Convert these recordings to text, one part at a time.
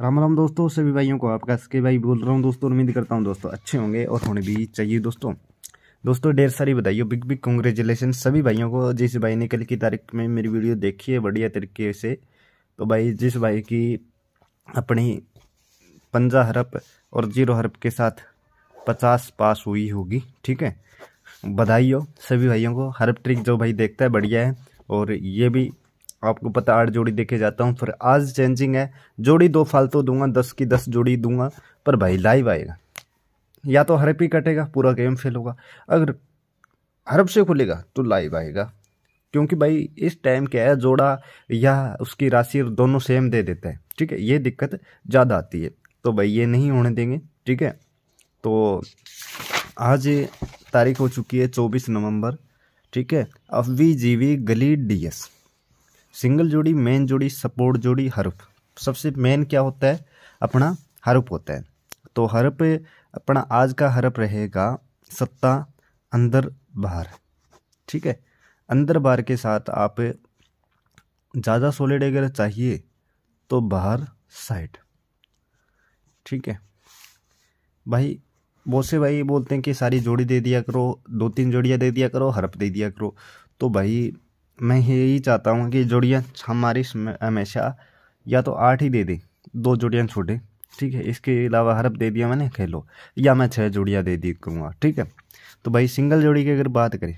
राम राम दोस्तों सभी भाइयों को आपका इसके भाई बोल रहा हूँ दोस्तों उम्मीद करता हूँ दोस्तों अच्छे होंगे और होने भी चाहिए दोस्तों दोस्तों ढेर सारी बधाई हो बिग बिग कॉन्ग्रेचुलेसन सभी भाइयों को जिस भाई ने कल की तारीख में मेरी वीडियो देखी है बढ़िया तरीके से तो भाई जिस भाई की अपनी पंजा हरप और जीरो हरप के साथ पचास पास हुई होगी ठीक है बधाई हो सभी भाइयों को हरप ट्रिक जो भाई देखता है बढ़िया है और ये भी आपको पता आठ जोड़ी देखे जाता हूँ फिर आज चेंजिंग है जोड़ी दो फालतू दूंगा दस की दस जोड़ी दूंगा पर भाई लाइव आएगा या तो हरप ही कटेगा पूरा गेम फेल होगा अगर हरप से खुलेगा तो लाइव आएगा क्योंकि भाई इस टाइम क्या है जोड़ा या उसकी राशि दोनों सेम दे देते हैं ठीक है ये दिक्कत ज़्यादा आती है तो भाई ये नहीं होने देंगे ठीक है तो आज तारीख हो चुकी है चौबीस नवंबर ठीक है अफवी जीवी गली डीएस सिंगल जोड़ी मेन जोड़ी सपोर्ट जोड़ी हरफ सबसे मेन क्या होता है अपना हरफ होता है तो हरफ अपना आज का हरफ रहेगा सत्ता अंदर बाहर ठीक है अंदर बाहर के साथ आप ज़्यादा सॉलिड अगर चाहिए तो बाहर साइड ठीक है भाई बहुत से भाई बोलते हैं कि सारी जोड़ी दे दिया करो दो तीन जोड़ियाँ दे दिया करो हरफ दे दिया करो तो भाई मैं यही चाहता हूँ कि जुड़ियाँ हमारी हमेशा या तो आठ ही दे दे दो जुड़ियाँ छोटे ठीक है इसके अलावा हरफ दे दिया मैंने खेलो या मैं छः जुड़िया दे दी करूँगा ठीक है तो भाई सिंगल जोड़ी की अगर बात करें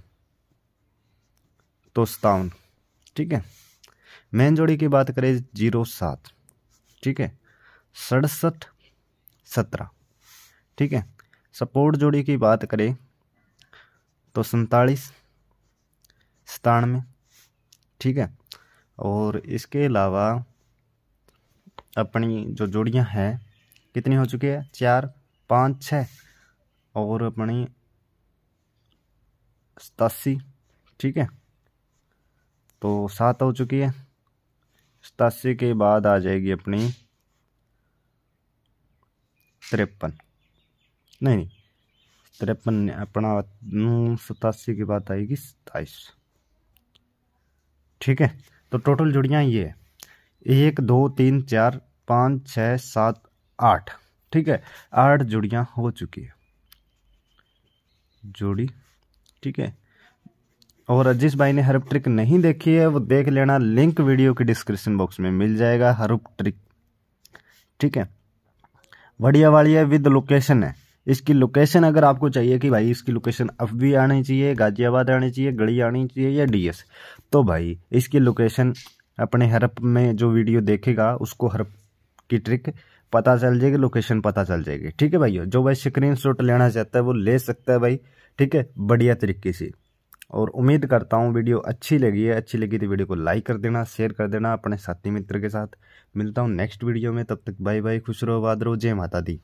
तो सतावन ठीक है मेन जोड़ी की बात करें जीरो सात ठीक है सड़सठ सत्रह ठीक है सपोर्ट जोड़ी की बात करें तो सैतालीस सतानवे ठीक है और इसके अलावा अपनी जो जोड़ियां हैं कितनी हो चुकी है चार पाँच छः और अपनी सतासी ठीक है तो सात हो चुकी है सतासी के बाद आ जाएगी अपनी तिरपन नहीं नहीं तिरपन अपना हम्म, सतासी के बाद आएगी सताईस ठीक है तो टोटल जुड़ियाँ ये एक दो तीन चार पाँच छः सात आठ ठीक है आठ जुड़ियाँ हो चुकी है जोड़ी ठीक है और जिस भाई ने हरप ट्रिक नहीं देखी है वो देख लेना लिंक वीडियो के डिस्क्रिप्शन बॉक्स में मिल जाएगा हरप ट्रिक ठीक है बढ़िया वाली है विद लोकेशन है इसकी लोकेशन अगर आपको चाहिए कि भाई इसकी लोकेशन अब भी आनी चाहिए गाजियाबाद आनी चाहिए गड़ी आनी चाहिए या डीएस तो भाई इसकी लोकेशन अपने हरप में जो वीडियो देखेगा उसको हरप की ट्रिक पता चल जाएगी लोकेशन पता चल जाएगी ठीक है भाई जो भाई स्क्रीन शॉट लेना चाहता है वो ले सकता है भाई ठीक है बढ़िया तरीके से और उम्मीद करता हूँ वीडियो अच्छी लगी है अच्छी लगी तो वीडियो को लाइक कर देना शेयर कर देना अपने साथी मित्र के साथ मिलता हूँ नेक्स्ट वीडियो में तब तक बाय बाय खुश रहो बाद रहो जय माता दी